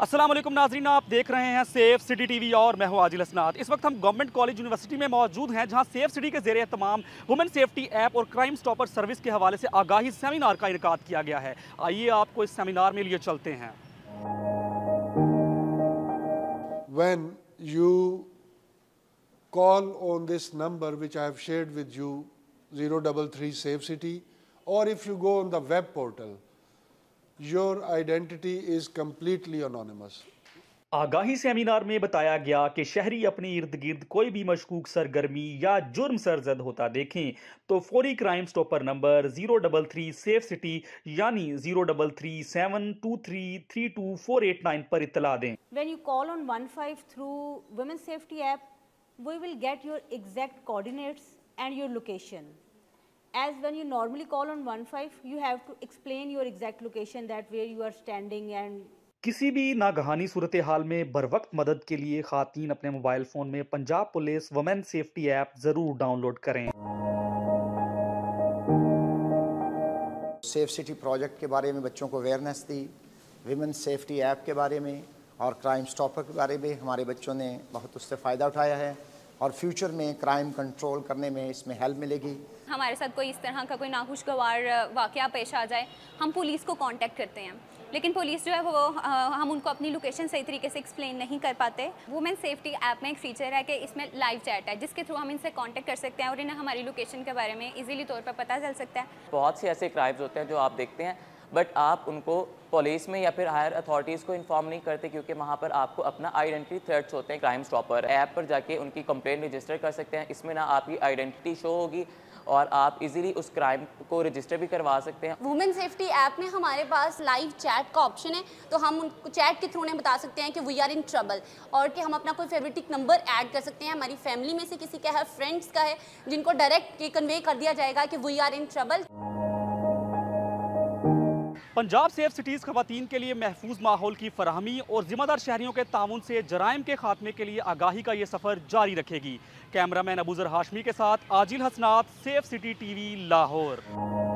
असलम नाजरीन आप देख रहे हैं सेफ सिटी टीवी और मैं हूं आजिल असनाद इस वक्त हम गवर्नमेंट कॉलेज यूनिवर्सिटी में मौजूद हैं जहां सेफ सिटी के जेर तमाम वुमेन सेफ्टी ऐप और क्राइम स्टॉपर सर्विस के हवाले से आगाही सेमिनार का इनका किया गया है आइए आपको इस सेमिनार में लिए चलते हैं when When you call on this number which I with you zero double three safe city और if you go on the web portal your identity is completely anonymous आगाही सेमिनार में बताया गया कि शहरी अपने इर्द गिर्द कोई भी मशकूक सरगर्मी या जुर्म सरजद होता देखें तो फौरी crime stopper number zero double three safe city यानी zero double three seven two three three two four eight nine पर इतला दें when you call on one five through women safety app we will get your exact coordinates and your location as when you normally call on 15 you have to explain your exact location that where you are standing and किसी भी नागहानी सूरत हाल में बर वक्त मदद के लिए खातन अपने मोबाइल फ़ोन में Punjab police women safety app ज़रूर डाउनलोड करें सेफ सिटी प्रोजेक्ट के बारे में बच्चों को अवेयरनेस दी विमेन सेफ्टी ऐप के बारे में और क्राइम स्टॉपर के बारे में हमारे बच्चों ने बहुत उससे फ़ायदा उठाया है और फ्यूचर में क्राइम कंट्रोल करने में इसमें हेल्प मिलेगी हमारे साथ कोई इस तरह का कोई नाखुशगवार वाक़ पेश आ जाए हम पुलिस को कांटेक्ट करते हैं लेकिन पुलिस जो है वो आ, हम उनको अपनी लोकेशन सही तरीके से एक्सप्लेन नहीं कर पाते वुमेन सेफ्टी ऐप में एक फीचर है कि इसमें लाइव चैट है जिसके थ्रू हम इनसे कांटेक्ट कर सकते हैं और इन्हें हमारी लोकेशन के बारे में इजीली तौर पर पता चल सकता है बहुत से ऐसे क्राइम्स होते हैं जो आप देखते हैं बट आप उनको पुलिस में या फिर हायर अथॉरिटीज़ को इन्फॉर्म नहीं करते क्योंकि वहाँ पर आपको अपना आइडेंटिटी थ्रेट्स होते हैं क्राइम स्टॉपर ऐप पर जाके उनकी कंप्लेंट रजिस्टर कर सकते हैं इसमें ना आपकी आइडेंटिटी शो होगी और आप इजीली उस क्राइम को रजिस्टर भी करवा सकते हैं वुमेन सेफ्टी ऐप में हमारे पास लाइव चैट का ऑप्शन है तो हम उनको चैट के थ्रू उन्हें बता सकते हैं कि वी आर इन ट्रबल और कि हम अपना कोई फेवरेटिक नंबर ऐड कर सकते हैं हमारी फैमिली में से किसी का है फ्रेंड्स का है जिनको डायरेक्ट कन्वे कर दिया जाएगा कि we are in trouble Punjab safe cities खवतान के लिए महफूज माहौल की फरहमी और ज़िम्मेदार शहरीों के ताउन से जराइम के खात्मे के लिए आगाही का ये सफ़र जारी रखेगी कैमरामैन अबूज़र हाशमी के साथ Ajil Hasnat safe city TV Lahore